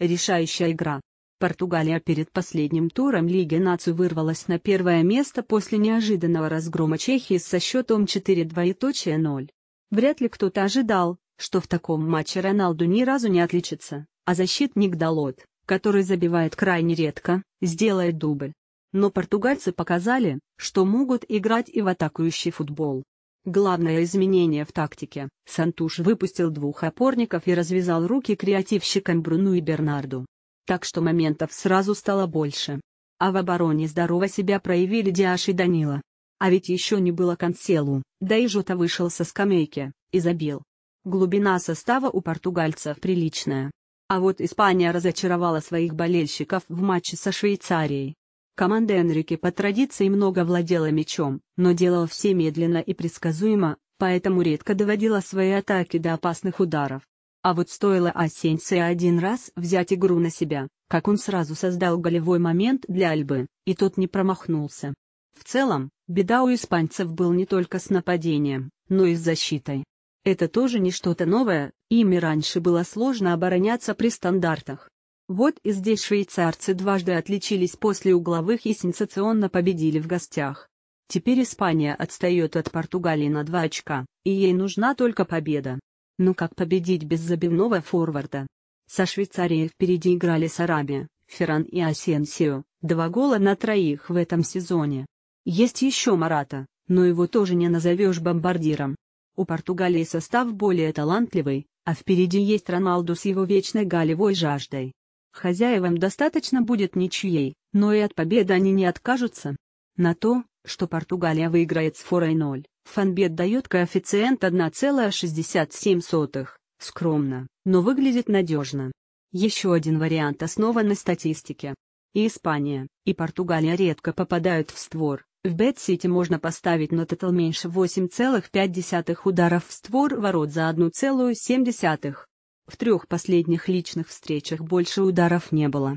Решающая игра. Португалия перед последним туром Лиги наций вырвалась на первое место после неожиданного разгрома Чехии со счетом 4 0. Вряд ли кто-то ожидал, что в таком матче Роналду ни разу не отличится, а защитник Далот, который забивает крайне редко, сделает дубль. Но португальцы показали, что могут играть и в атакующий футбол. Главное изменение в тактике. Сантуш выпустил двух опорников и развязал руки креативщикам Бруну и Бернарду. Так что моментов сразу стало больше. А в обороне здорово себя проявили Диаш и Данила. А ведь еще не было Канселу, да и Жота вышел со скамейки, и забил. Глубина состава у португальцев приличная. А вот Испания разочаровала своих болельщиков в матче со Швейцарией. Команда Энрике по традиции много владела мячом, но делала все медленно и предсказуемо, поэтому редко доводила свои атаки до опасных ударов. А вот стоило Асенсия один раз взять игру на себя, как он сразу создал голевой момент для Альбы, и тот не промахнулся. В целом, беда у испанцев был не только с нападением, но и с защитой. Это тоже не что-то новое, ими раньше было сложно обороняться при стандартах. Вот и здесь швейцарцы дважды отличились после угловых и сенсационно победили в гостях. Теперь Испания отстает от Португалии на два очка, и ей нужна только победа. Но ну как победить без забивного форварда? Со Швейцарией впереди играли Сараби, Ферран и Асенсио, два гола на троих в этом сезоне. Есть еще Марата, но его тоже не назовешь бомбардиром. У Португалии состав более талантливый, а впереди есть Роналду с его вечной голевой жаждой. Хозяевам достаточно будет ничьей, но и от победы они не откажутся. На то, что Португалия выиграет с форой 0, Фанбет дает коэффициент 1,67, скромно, но выглядит надежно. Еще один вариант основан на статистике. И Испания, и Португалия редко попадают в створ. В Бет-Сити можно поставить на тотал меньше 8,5 ударов в створ ворот за 1,7. В трех последних личных встречах больше ударов не было.